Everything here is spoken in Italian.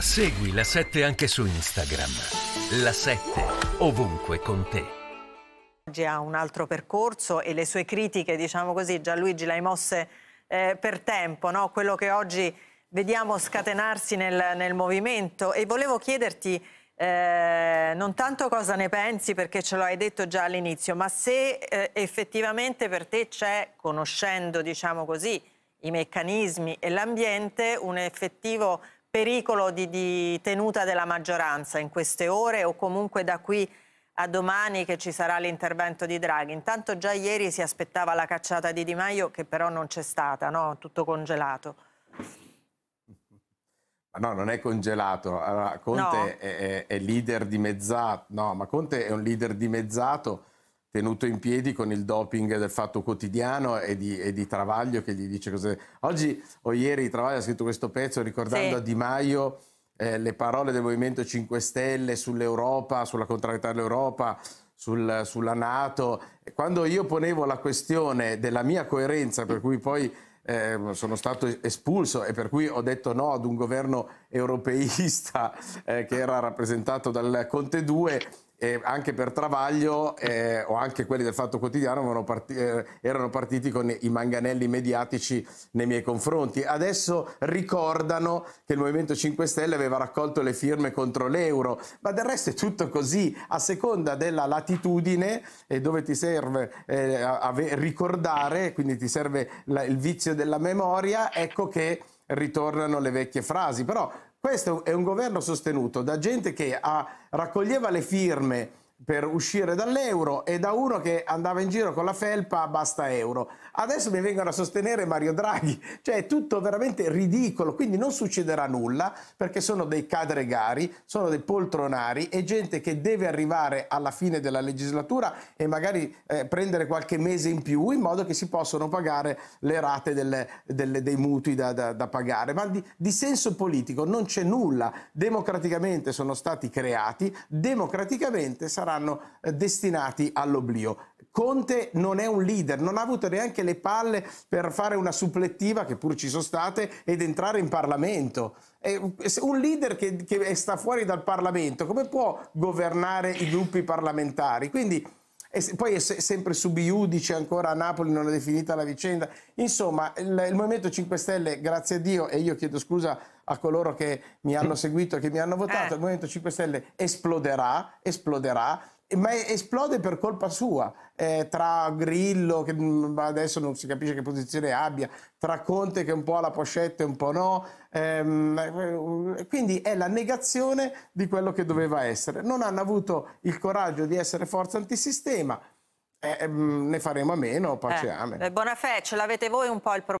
Segui la 7 anche su Instagram. La 7 ovunque con te Oggi ha un altro percorso e le sue critiche, diciamo così, Gianluigi le hai mosse eh, per tempo, no? quello che oggi vediamo scatenarsi nel, nel movimento. E volevo chiederti eh, non tanto cosa ne pensi, perché ce l'hai detto già all'inizio, ma se eh, effettivamente per te c'è, conoscendo diciamo così, i meccanismi e l'ambiente, un effettivo pericolo di, di, tenuta della maggioranza in queste ore o comunque da qui a domani che ci sarà l'intervento di Draghi. Intanto già ieri si aspettava la cacciata di Di Maio che però non c'è stata, no? tutto congelato. No, non è congelato. Allora, Conte no. è, è, è leader dimezzato. No, ma Conte è un leader dimezzato tenuto in piedi con il doping del fatto quotidiano e di, e di Travaglio che gli dice cose. Oggi o ieri Travaglio ha scritto questo pezzo ricordando sì. a Di Maio eh, le parole del Movimento 5 Stelle sull'Europa, sulla contrarietà all'Europa, sul, sulla Nato. Quando io ponevo la questione della mia coerenza, per cui poi eh, sono stato espulso e per cui ho detto no ad un governo europeista eh, che era rappresentato dal Conte 2, eh, anche per Travaglio eh, o anche quelli del Fatto Quotidiano erano, parti eh, erano, partiti con i manganelli mediatici nei miei confronti. Adesso ricordano che il Movimento 5 Stelle aveva raccolto le firme contro l'euro, ma del resto è tutto così, a seconda della latitudine e eh, dove ti serve eh, ricordare, quindi ti serve la, il vizio della memoria, ecco che ritornano le vecchie frasi. Però questo è un governo sostenuto da gente che ha, raccoglieva le firme per uscire dall'euro e da uno che andava in giro con la felpa basta euro. Adesso mi vengono a sostenere Mario Draghi, cioè è tutto veramente ridicolo, quindi non succederà nulla perché sono dei cadregari, sono dei poltronari e gente che deve arrivare alla fine della legislatura e magari eh, prendere qualche mese in più in modo che si possano pagare le rate delle, delle, dei mutui da, da, da pagare. Ma di, di senso politico non c'è nulla, democraticamente sono stati creati, democraticamente saranno saranno eh, destinati all'oblio. Conte non è un leader, non ha avuto neanche le palle per fare una supplettiva, che pur ci sono state, ed entrare in Parlamento. È un leader che, che sta fuori dal Parlamento, come può governare i gruppi parlamentari? Quindi e poi è sempre subiudice ancora a Napoli non è definita la vicenda. Insomma, il, il, Movimento 5 Stelle, grazie a Dio, e io chiedo scusa a coloro che mi hanno seguito e che mi hanno votato, eh. il Movimento 5 Stelle esploderà, esploderà ma esplode per colpa sua, eh, tra Grillo, che mm, adesso non si capisce che posizione abbia, tra Conte che un po' ha la pochette e un po' no, ehm, eh, quindi è la negazione di quello che doveva essere. Non hanno avuto il coraggio di essere forza antisistema, eh, ehm, ne faremo a meno, pace eh, eh Bonafè, ce l'avete voi un po' il problema?